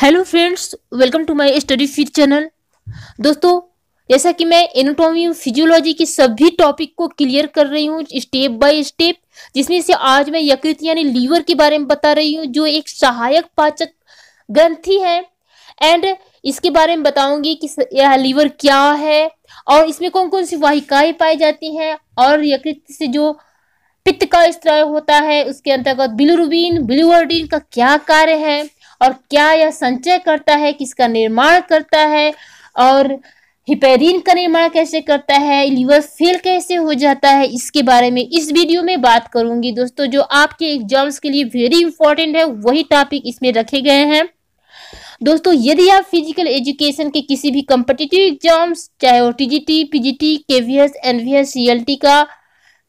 hello friends welcome to my study feed channel दोस्तों जैसा कि मैं एनाटॉमी फिजियोलॉजी के सभी टॉपिक को क्लियर कर रही हूँ स्टेप बाय स्टेप जिसमें से आज मैं यकृत यानी लीवर के बारे में बता रही हूँ जो एक सहायक पाचक ग्रंथि है एंड इसके बारे में बताऊंगी कि यह लीवर क्या है और इसमें कौन कौन सी वाहिकाएं पाई जाती हैं और यकृत से जो पित्त का स्त्राव होता है उसके अंतर्गत बिलुरुबिन बिलुवर्डिन का क्या कार्य है और क्या यह संचय करता है किसका निर्माण करता है और हिपेरिन का निर्माण कैसे करता है लीवर फेल कैसे हो जाता है इसके बारे में इस वीडियो में बात करूंगी दोस्तों जो आपके एग्जाम्स के लिए वेरी इंपॉर्टेंट है वही टॉपिक इसमें रखे गए हैं दोस्तों यदि आप फिजिकल एजुकेशन के किसी भी कम्पिटिटिव एग्जाम्स चाहे वो T G T P G T K V S N V S C L T का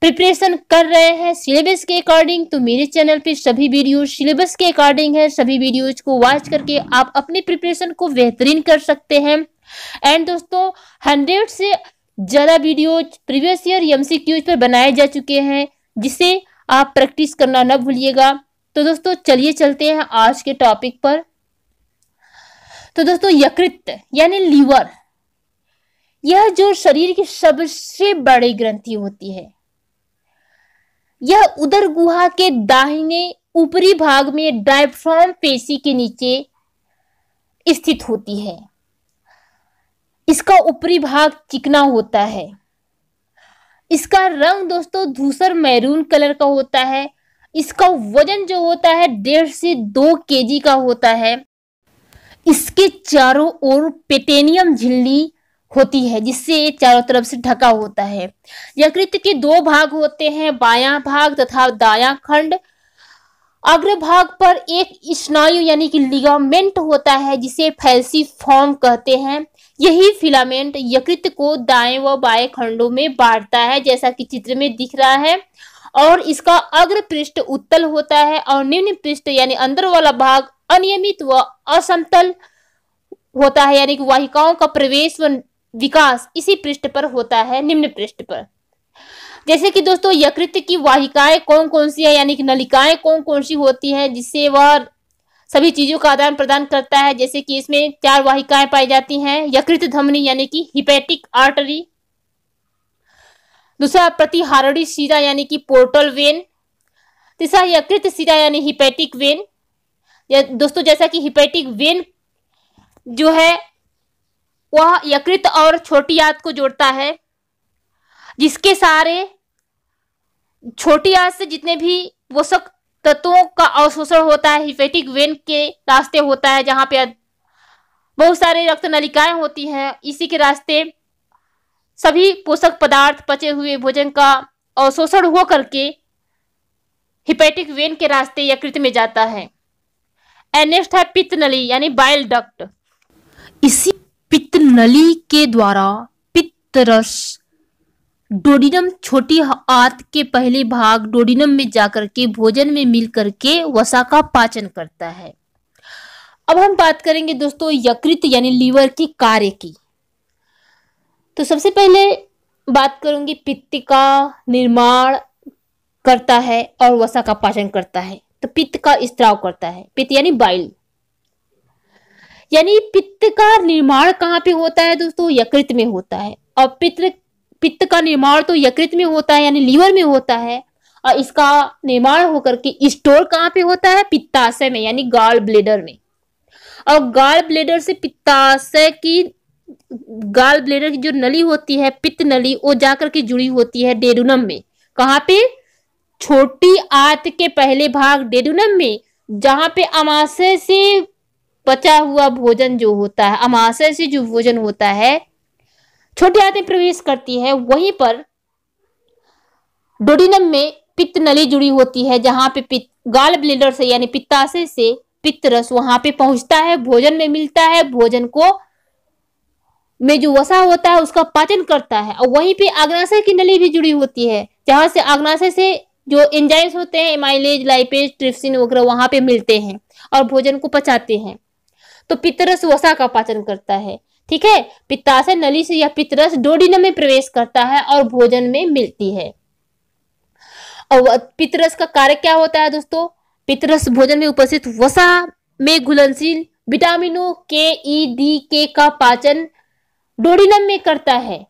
प्रिपरेशन कर रहे हैं सिलेबस के अकॉर्डिंग तो मेरे चैनल पे सभी वीडियो सिलेबस के अकॉर्डिंग है सभी वीडियोज को वॉच करके आप अपनी प्रिपरेशन को बेहतरीन कर सकते हैं एंड दोस्तों हंड्रेड से ज़्यादा वीडियो प्रीवियस ईयर एम पर बनाए जा चुके हैं जिसे आप प्रैक्टिस करना न भूलिएगा तो दोस्तों चलिए चलते हैं आज के टॉपिक पर तो दोस्तों यकृत यानी लीवर यह जो शरीर की सबसे बड़ी ग्रंथि होती है यह उदर गुहा के दाहिने ऊपरी भाग में डायफ्राम पेशी के नीचे स्थित होती है इसका ऊपरी भाग चिकना होता है इसका रंग दोस्तों धूसर मैरून कलर का होता है इसका वजन जो होता है डेढ़ से दो केजी का होता है इसके चारों ओर पेटेनियम झिल्ली होती है जिससे चारों तरफ से ढका होता है यकृत के दो भाग होते हैं बायां भाग तथा दायां खंड अग्रभाग पर एक स्नायु यानी कि लिगामेंट होता है जिसे फैलसी फॉर्म कहते हैं यही फिलामेंट यकृत को दाएं व बाएं खंडों में बांटता है जैसा कि चित्र में दिख रहा है और इसका अग्र पृष्ठ उत्तल होता है और निम्न पृष्ठ यानी अंदर वाला भाग अनियमित व असमतल होता है यानी कि वाहिकाओं का प्रवेश व विकास इसी पृष्ठ पर होता है निम्न पृष्ठ पर जैसे कि दोस्तों यकृत की वाहिकाएं कौन कौन सी है यानी कि नलिकाएं कौन कौन सी होती हैं जिससे वह सभी चीजों का आदान प्रदान करता है जैसे कि इसमें चार वाहिकाएं पाई जाती हैं यकृत धमनी यानी कि हिपेटिक आर्टरी दूसरा प्रतिहारणी सीधा यानी कि पोर्टल वेन तीसरा यकृत सीधा यानी हिपेटिक वेन या दोस्तों जैसा कि हिपेटिक वेन जो है वह यकृत और छोटी आंत को जोड़ता है जिसके सारे छोटी आंत से जितने भी पोषक तत्वों का अवशोषण होता है हिफेटिक वेन के रास्ते होता है जहाँ पे बहुत सारे रक्त नलिकाएं होती हैं इसी के रास्ते सभी पोषक पदार्थ पचे हुए भोजन का अवशोषण हो करके हिपेटिक वेन के रास्ते यकृत में जाता है पित्त नली यानी बाइल डक्ट इसी पित्त नली के द्वारा पित्त रस डोडिनम छोटी आत के पहले भाग डोडिनम में जाकर के भोजन में मिल करके वसा का पाचन करता है अब हम बात करेंगे दोस्तों यकृत यानी लीवर के कार्य की तो सबसे पहले बात करूंगी पित्त का निर्माण करता है और वसा का पाचन करता है तो पित्त का स्त्राव करता है पित्त यानी बाइल यानी पित्त का निर्माण कहाँ पे होता है दोस्तों यकृत में होता है और पित्त पित्त का निर्माण तो यकृत में होता है यानी लीवर में होता है और इसका निर्माण होकर के स्टोर कहाँ पे होता है पित्ताशय में यानी गाल ब्लेडर में और गाल ब्लेडर से पित्ताशय की गाल ब्लेडर की जो नली होती है पित्त नली वो जाकर के जुड़ी होती है डेडुनम में कहाँ पे छोटी आत के पहले भाग डेडुनम में जहां पे अमाशय से पचा हुआ भोजन जो होता है अमाशय से जो भोजन होता है छोटी आते प्रवेश करती है वहीं पर डोडिनम में पित्त नली जुड़ी होती है जहाँ पे पित्त गाल ब्लेडर से यानी पित्ताशय से पित्त रस वहां पे पहुंचता है भोजन में मिलता है भोजन को में जो वसा होता है उसका पाचन करता है और वहीं पे आग्नाशय की नली भी जुड़ी होती है जहां से आग्नाशय से जो एंजाइम्स होते हैं एमाइलेज लाइपेज ट्रिप्सिन वगैरह वहां पे मिलते हैं और भोजन को पचाते हैं तो पितरस वसा का पाचन करता है ठीक है पित्ताशय नली से या पितरस डोडिना में प्रवेश करता है और भोजन में मिलती है और पितरस का कार्य क्या होता है दोस्तों पितरस भोजन में उपस्थित वसा में घुलनशील विटामिनों के ई डी के का पाचन डोडिनम में करता है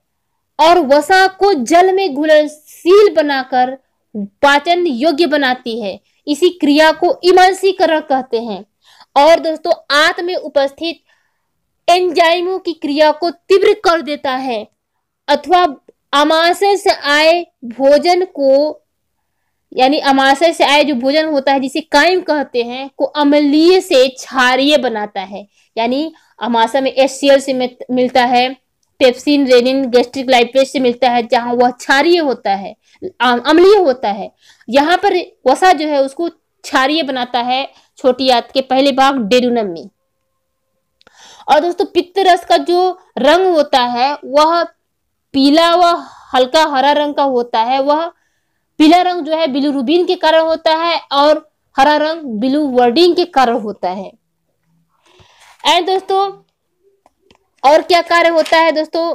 और वसा को जल में घुलनशील बनाकर पाचन योग्य बनाती है इसी क्रिया को इमांसीकरण कहते हैं और दोस्तों आंत में उपस्थित एंजाइमों की क्रिया को तीव्र कर देता है अथवा अमाशय से आए भोजन को यानी अमाशय से आए जो भोजन होता है जिसे कायम कहते हैं को अम्लीय से क्षारिय बनाता है यानी अमाशय में एस से मिलता है पेप्सिन रेनिन गैस्ट्रिक लाइपेज से मिलता है जहां वह क्षारिय होता है अम्लीय होता है यहाँ पर वसा जो है उसको क्षारिय बनाता है छोटी आंत के पहले भाग डेरुनम में और दोस्तों पित्त रस का जो रंग होता है वह पीला व हल्का हरा रंग का होता है वह पीला रंग जो है रूबीन के कारण होता है और हरा रंग बिलू वर्डिंग के कारण होता है एंड दोस्तों और क्या कार्य होता है दोस्तों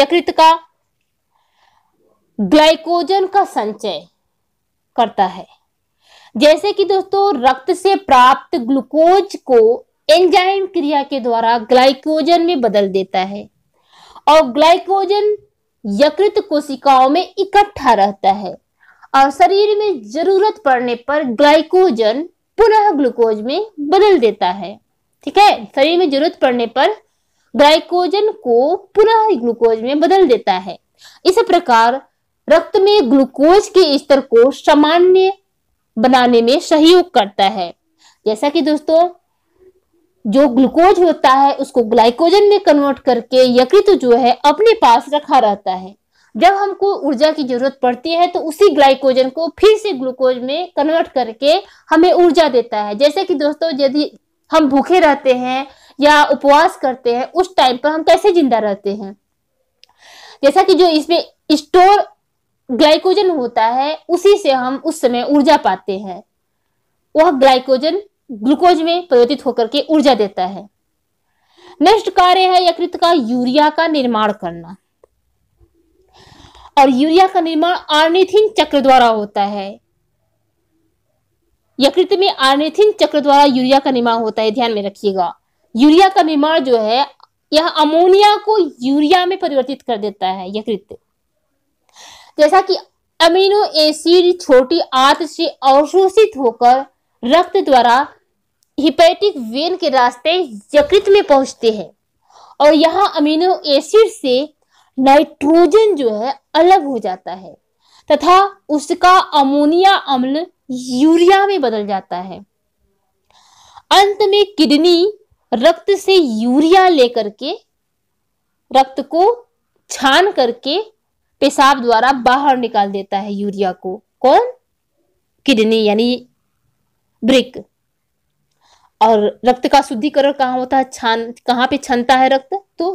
यकृत का ग्लाइकोजन का संचय करता है जैसे कि दोस्तों रक्त से प्राप्त ग्लूकोज को एंजाइम क्रिया के द्वारा ग्लाइकोजन में बदल देता है और ग्लाइकोजन यकृत कोशिकाओं में इकट्ठा रहता है और शरीर में जरूरत पड़ने पर ग्लाइकोजन पुनः ग्लूकोज में बदल देता है ठीक है शरीर में जरूरत पड़ने पर ग्लाइकोजन को पुनः ग्लूकोज में बदल देता है इस प्रकार रक्त में ग्लूकोज के स्तर को सामान्य बनाने में सहयोग करता है जैसा कि दोस्तों जो ग्लूकोज होता है उसको ग्लाइकोजन में कन्वर्ट करके यकृत जो है अपने पास रखा रहता है जब हमको ऊर्जा की जरूरत पड़ती है तो उसी ग्लाइकोजन को फिर से ग्लूकोज में कन्वर्ट करके हमें ऊर्जा देता है जैसे कि दोस्तों यदि हम भूखे रहते हैं या उपवास करते हैं उस टाइम पर हम कैसे जिंदा रहते हैं जैसा कि जो इसमें स्टोर ग्लाइकोजन होता है उसी से हम उस समय ऊर्जा पाते हैं वह ग्लाइकोजन ग्लूकोज में परिवर्तित होकर के ऊर्जा देता है नेक्स्ट कार्य है यकृत का यूरिया का निर्माण करना और यूरिया का निर्माण आर्निथिन चक्र द्वारा होता है यकृत में आर्निथिन चक्र द्वारा यूरिया का निर्माण होता है ध्यान में रखिएगा यूरिया का निर्माण जो है यह अमोनिया को यूरिया में परिवर्तित कर देता है यकृत जैसा कि अमीनो एसिड छोटी आंत से अवशोषित होकर रक्त द्वारा हिपेटिक वेन के रास्ते यकृत में पहुंचते हैं और यहाँ अमीनो एसिड से नाइट्रोजन जो है अलग हो जाता है तथा उसका अमोनिया अम्ल यूरिया में बदल जाता है अंत में किडनी रक्त से यूरिया लेकर के रक्त को छान करके पेशाब द्वारा बाहर निकाल देता है यूरिया को कौन किडनी यानी ब्रिक और रक्त का शुद्धिकरण कहाँ होता है छान कहाँ पे छनता है रक्त तो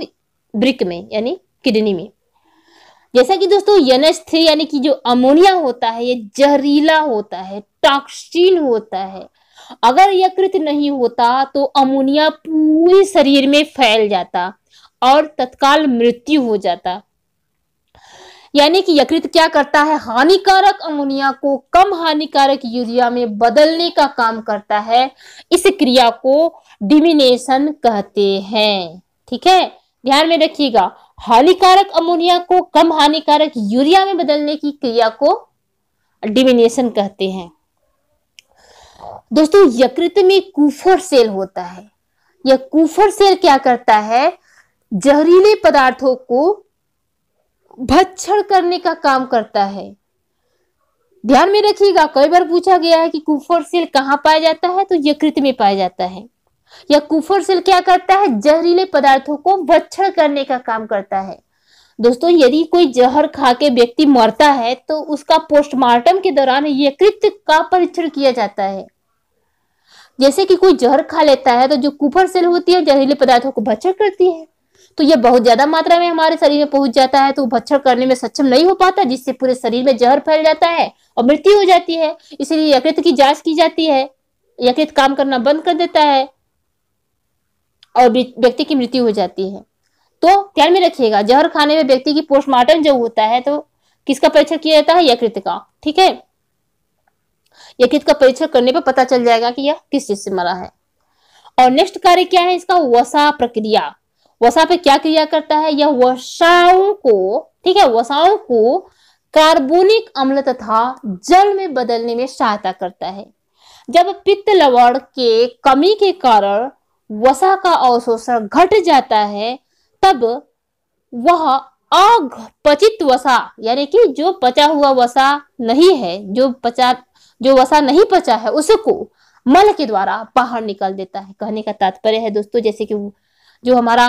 ब्रिक में यानी किडनी में जैसा कि दोस्तों एन थ्री यानी कि जो अमोनिया होता है ये जहरीला होता है टॉक्सिन होता है अगर यकृत नहीं होता तो अमोनिया पूरे शरीर में फैल जाता और तत्काल मृत्यु हो जाता यानी कि यकृत क्या करता है हानिकारक अमोनिया को कम हानिकारक यूरिया में बदलने का काम करता है इस क्रिया को डिमिनेशन कहते हैं ठीक है ध्यान में रखिएगा हानिकारक अमोनिया को कम हानिकारक यूरिया में बदलने की क्रिया को डिमिनेशन कहते हैं दोस्तों यकृत में कुफर सेल होता है यह कुफर सेल क्या करता है जहरीले पदार्थों को भक्षण करने का काम करता है ध्यान में रखिएगा कई बार पूछा गया है कि कुफर सेल कहाँ पाया जाता है तो यकृत में पाया जाता है या कुफर सेल क्या करता है जहरीले पदार्थों को भक्षण करने का काम करता है दोस्तों यदि कोई जहर खा के व्यक्ति मरता है तो उसका पोस्टमार्टम के दौरान यकृत का परीक्षण किया जाता है जैसे कि कोई जहर खा लेता है तो जो कुफर सेल होती है जहरीले पदार्थों को भक्षण करती है तो यह बहुत ज्यादा मात्रा में हमारे शरीर में पहुंच जाता है तो भक्षण करने में सक्षम नहीं हो पाता जिससे पूरे शरीर में जहर फैल जाता है और मृत्यु हो जाती है इसीलिए यकृत की जांच की जाती है यकृत काम करना बंद कर देता है और व्यक्ति की मृत्यु हो जाती है तो ध्यान में रखिएगा जहर खाने में व्यक्ति की पोस्टमार्टम जो होता है तो किसका परीक्षण किया जाता है यकृत का ठीक है यकृत का परीक्षण करने पर पता चल जाएगा कि यह किस चीज से मरा है और नेक्स्ट कार्य क्या है इसका वसा प्रक्रिया वसा पे क्या क्रिया करता है यह वसाओं को ठीक है वसाओं को कार्बोनिक अम्ल तथा जल में बदलने में सहायता करता है जब पित्त लवण के कमी के कारण वसा का अवशोषण घट जाता है तब वह अपचित वसा यानी कि जो पचा हुआ वसा नहीं है जो पचा जो वसा नहीं पचा है उसको मल के द्वारा बाहर निकाल देता है कहने का तात्पर्य है दोस्तों जैसे कि जो हमारा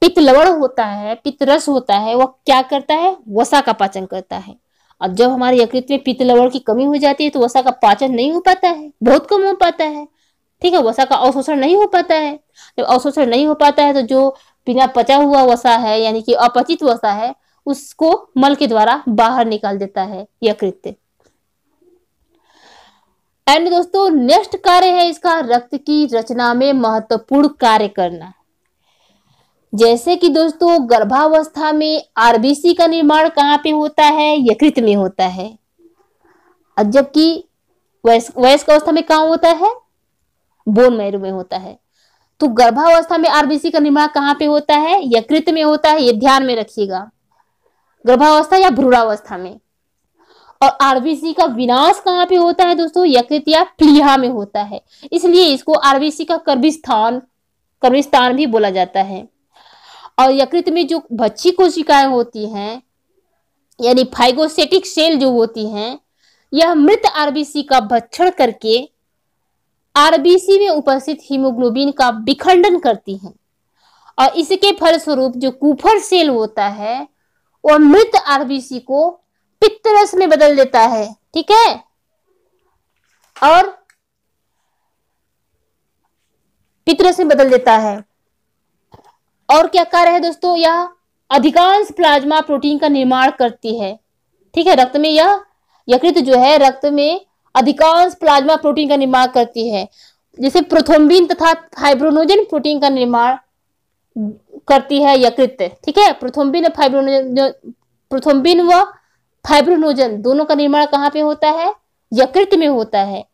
पित्त लवण होता है पित्त रस होता है वह क्या करता है वसा का पाचन करता है अब जब हमारे यकृत में पित्त लवण की कमी हो जाती है तो वसा का पाचन नहीं हो पाता है बहुत कम हो पाता है ठीक है वसा का अवशोषण नहीं हो पाता है जब अवशोषण नहीं हो पाता है तो जो बिना पचा हुआ वसा है यानी कि अपचित वसा है उसको मल के द्वारा बाहर निकाल देता है यकृत एंड दोस्तों नेक्स्ट कार्य है इसका रक्त की रचना में महत्वपूर्ण कार्य करना जैसे कि दोस्तों गर्भावस्था में आरबीसी का निर्माण कहाँ पे होता है यकृत में होता है जबकि वयस्क अवस्था में कहा होता है बोन मैरो में होता है तो गर्भावस्था में आरबीसी का निर्माण कहाँ पे होता है यकृत में होता है ये ध्यान में रखिएगा गर्भावस्था या भ्रूणावस्था में और आरबीसी का विनाश कहाँ पे होता है दोस्तों यकृत या प्लीहा में होता है इसलिए इसको आरबीसी का कर्भिस्थान कर्भिस्थान भी बोला जाता है और यकृत में जो भच्छी कोशिकाएं होती हैं यानी फाइगोसेटिक सेल जो होती हैं यह मृत आरबीसी का भक्षण करके आरबीसी में उपस्थित हीमोग्लोबिन का विखंडन करती हैं और इसके फलस्वरूप जो कुफर सेल होता है वह मृत आरबीसी को पित्तरस में बदल देता है ठीक है और पित्तरस में बदल देता है और क्या कर है दोस्तों यह अधिकांश प्लाज्मा प्रोटीन का निर्माण करती है ठीक है रक्त में यह यकृत जो है रक्त में अधिकांश प्लाज्मा प्रोटीन का निर्माण करती है जैसे प्रोथोम्बिन तथा फाइब्रोनोजन प्रोटीन का निर्माण करती है यकृत ठीक है प्रोथोम्बिन फाइब्रोनोजन प्रोथोम्बिन व फाइब्रोनोजन दोनों का निर्माण कहाँ पे होता है यकृत में होता है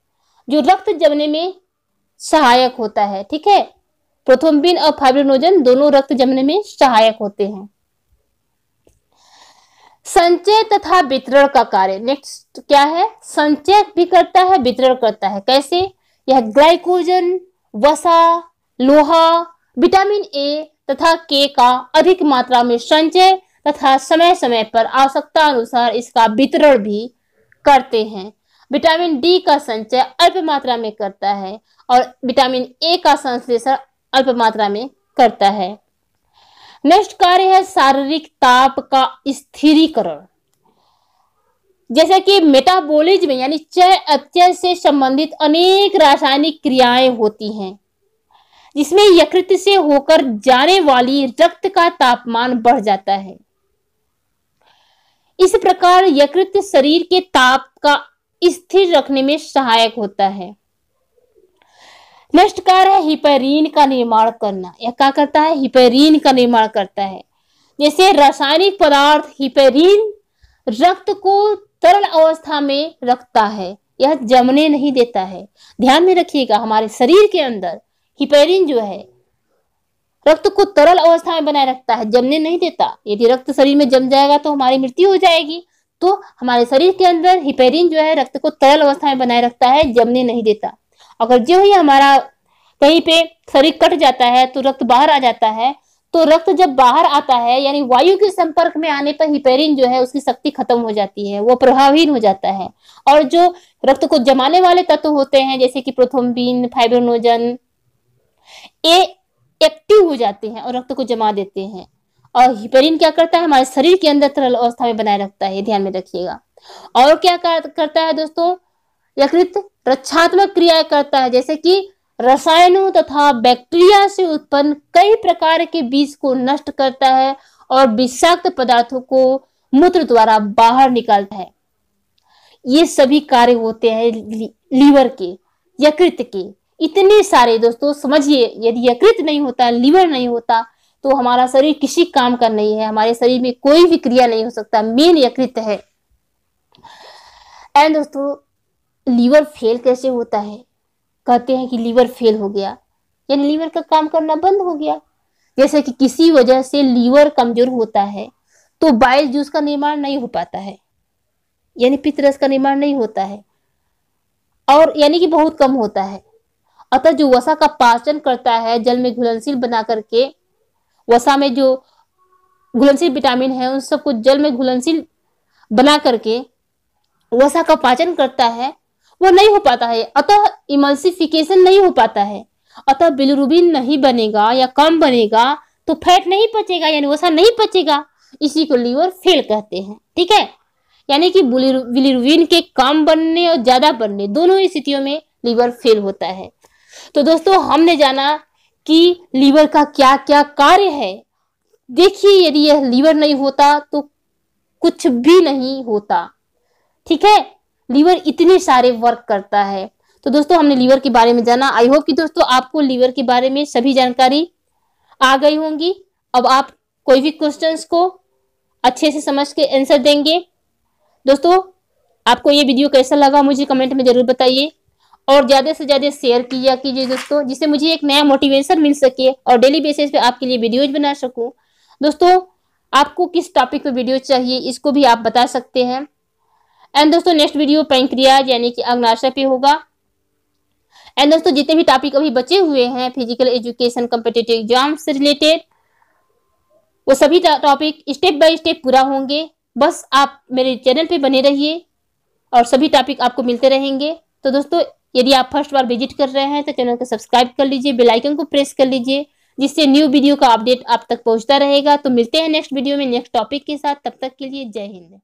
जो रक्त जमने में सहायक होता है ठीक है प्रोथोम्बिन और फाइब्रोनोजन दोनों रक्त जमने में सहायक होते हैं संचय तथा वितरण का कार्य नेक्स्ट क्या है संचय भी करता है वितरण करता है कैसे यह ग्लाइकोजन वसा लोहा विटामिन ए तथा के का अधिक मात्रा में संचय तथा समय समय पर आवश्यकता अनुसार इसका वितरण भी करते हैं विटामिन डी का संचय अल्प मात्रा में करता है और विटामिन ए का संश्लेषण अल्प मात्रा में करता है नेक्स्ट कार्य है शारीरिक ताप का स्थिरीकरण जैसा कि मेटाबोलिज में यानी चय अपचय से संबंधित अनेक रासायनिक क्रियाएं होती हैं जिसमें यकृत से होकर जाने वाली रक्त का तापमान बढ़ जाता है इस प्रकार यकृत शरीर के ताप का स्थिर रखने में सहायक होता है नेक्स्ट कार है हिपेरिन का निर्माण करना यह क्या करता है हिपेरिन का निर्माण करता है जैसे रासायनिक पदार्थ हिपेरिन रक्त को तरल अवस्था में रखता है यह जमने नहीं देता है ध्यान में रखिएगा हमारे शरीर के अंदर हिपेरिन जो है रक्त को तरल अवस्था में बनाए रखता है जमने नहीं देता यदि रक्त शरीर में जम जाएगा तो हमारी मृत्यु हो जाएगी तो हमारे शरीर के अंदर हिपेरिन जो है रक्त को तरल अवस्था में बनाए रखता है जमने नहीं देता अगर जो ही हमारा कहीं पे शरीर कट जाता है तो रक्त बाहर आ जाता है तो रक्त जब बाहर आता है यानी वायु के संपर्क में आने पर हिपेरिन जो है उसकी शक्ति खत्म हो जाती है वो प्रभावहीन हो जाता है और जो रक्त को जमाने वाले तत्व होते हैं जैसे कि प्रोथोम्बिन फाइब्रोनोजन ये एक्टिव हो जाते हैं और रक्त को जमा देते हैं और हिपेरिन क्या करता है हमारे शरीर के अंदर तरल अवस्था में बनाए रखता है ध्यान में रखिएगा और क्या करता है दोस्तों यकृत रक्षात्मक क्रिया करता है जैसे कि रसायनों तथा बैक्टीरिया से उत्पन्न कई प्रकार के बीज को नष्ट करता है और विषाक्त पदार्थों को मूत्र द्वारा बाहर निकालता है ये सभी कार्य होते हैं लीवर के यकृत के इतने सारे दोस्तों समझिए यदि यकृत नहीं होता लीवर नहीं होता तो हमारा शरीर किसी काम का नहीं है हमारे शरीर में कोई भी क्रिया नहीं हो सकता मेन यकृत है एंड दोस्तों लीवर फेल कैसे होता है कहते हैं कि लीवर फेल हो गया यानी लीवर का काम करना बंद हो गया जैसे कि किसी वजह से लीवर कमजोर होता है तो बाइल जूस का निर्माण नहीं हो पाता है यानी पितरस का निर्माण नहीं होता है और यानी कि बहुत कम होता है अतः जो वसा का पाचन करता है जल में घुलनशील बना करके वसा में जो घुलनशील विटामिन है उन सबको जल में घुलनशील बना करके वसा का पाचन करता है वो नहीं हो पाता है अतः इमल्सिफिकेशन नहीं हो पाता है अतः बिलरुबिन नहीं बनेगा या कम बनेगा तो फैट नहीं पचेगा यानी वसा नहीं पचेगा इसी को लीवर फेल कहते हैं ठीक है यानी कि बिलरुबिन के कम बनने और ज्यादा बनने दोनों स्थितियों में लीवर फेल होता है तो दोस्तों हमने जाना कि लीवर का क्या क्या कार्य है देखिए यदि यह लीवर नहीं होता तो कुछ भी नहीं होता ठीक है लीवर इतने सारे वर्क करता है तो दोस्तों हमने लीवर के बारे में जाना आई होप कि दोस्तों आपको लीवर के बारे में सभी जानकारी आ गई होंगी अब आप कोई भी क्वेश्चंस को अच्छे से समझ के आंसर देंगे दोस्तों आपको ये वीडियो कैसा लगा मुझे कमेंट में जरूर बताइए और ज़्यादा से ज़्यादा शेयर किया कीजिए दोस्तों जिससे मुझे एक नया मोटिवेशन मिल सके और डेली बेसिस पे आपके लिए वीडियोज बना सकूं दोस्तों आपको किस टॉपिक पे वीडियो चाहिए इसको भी आप बता सकते हैं एंड दोस्तों नेक्स्ट वीडियो पेंक्रियाज यानी कि अग्नाशय पे होगा एंड दोस्तों जितने भी टॉपिक अभी बचे हुए हैं फिजिकल एजुकेशन कम्पिटेटिव एग्जाम से रिलेटेड वो सभी टॉपिक स्टेप बाय स्टेप पूरा होंगे बस आप मेरे चैनल पे बने रहिए और सभी टॉपिक आपको मिलते रहेंगे तो दोस्तों यदि आप फर्स्ट बार विजिट कर रहे हैं तो चैनल को सब्सक्राइब कर लीजिए बेल आइकन को प्रेस कर लीजिए जिससे न्यू वीडियो का अपडेट आप तक पहुंचता रहेगा तो मिलते हैं नेक्स्ट वीडियो में नेक्स्ट टॉपिक के साथ तब तक के लिए जय हिंद